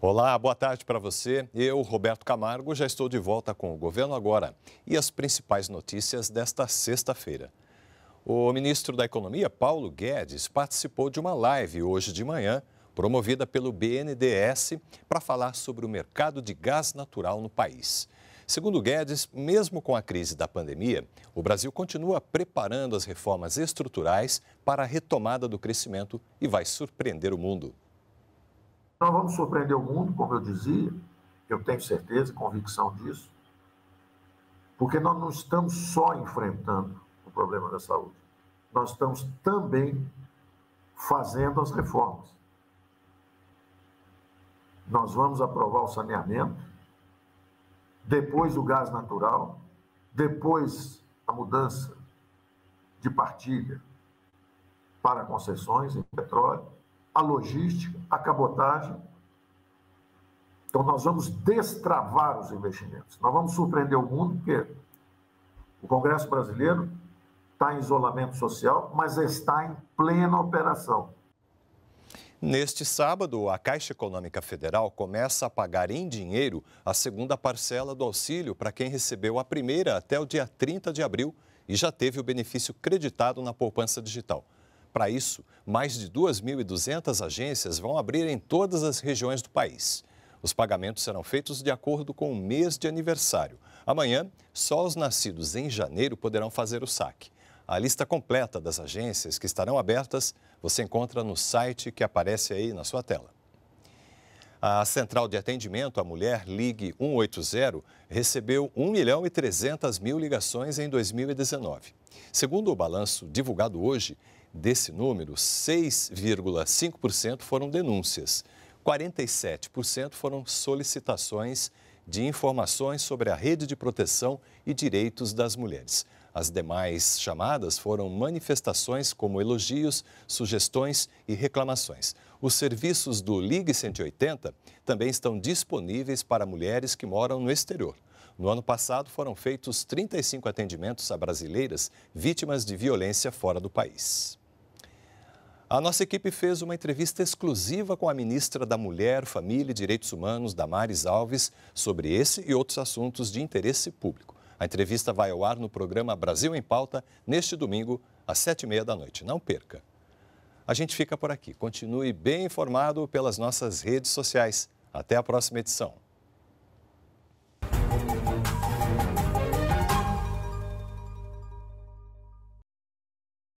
Olá, boa tarde para você. Eu, Roberto Camargo, já estou de volta com o Governo Agora e as principais notícias desta sexta-feira. O ministro da Economia, Paulo Guedes, participou de uma live hoje de manhã, promovida pelo BNDES, para falar sobre o mercado de gás natural no país. Segundo Guedes, mesmo com a crise da pandemia, o Brasil continua preparando as reformas estruturais para a retomada do crescimento e vai surpreender o mundo. Nós então, vamos surpreender o mundo, como eu dizia, eu tenho certeza e convicção disso, porque nós não estamos só enfrentando o problema da saúde, nós estamos também fazendo as reformas. Nós vamos aprovar o saneamento, depois o gás natural, depois a mudança de partilha para concessões em petróleo a logística, a cabotagem. Então, nós vamos destravar os investimentos. Nós vamos surpreender o mundo, porque o Congresso Brasileiro está em isolamento social, mas está em plena operação. Neste sábado, a Caixa Econômica Federal começa a pagar em dinheiro a segunda parcela do auxílio para quem recebeu a primeira até o dia 30 de abril e já teve o benefício creditado na poupança digital. Para isso, mais de 2.200 agências vão abrir em todas as regiões do país. Os pagamentos serão feitos de acordo com o mês de aniversário. Amanhã, só os nascidos em janeiro poderão fazer o saque. A lista completa das agências que estarão abertas você encontra no site que aparece aí na sua tela. A central de atendimento à mulher, Ligue 180, recebeu 1 milhão e 300 mil ligações em 2019. Segundo o balanço divulgado hoje, desse número, 6,5% foram denúncias, 47% foram solicitações de informações sobre a rede de proteção e direitos das mulheres. As demais chamadas foram manifestações como elogios, sugestões e reclamações. Os serviços do Ligue 180 também estão disponíveis para mulheres que moram no exterior. No ano passado, foram feitos 35 atendimentos a brasileiras vítimas de violência fora do país. A nossa equipe fez uma entrevista exclusiva com a ministra da Mulher, Família e Direitos Humanos, Damares Alves, sobre esse e outros assuntos de interesse público. A entrevista vai ao ar no programa Brasil em Pauta, neste domingo, às sete e meia da noite. Não perca. A gente fica por aqui. Continue bem informado pelas nossas redes sociais. Até a próxima edição.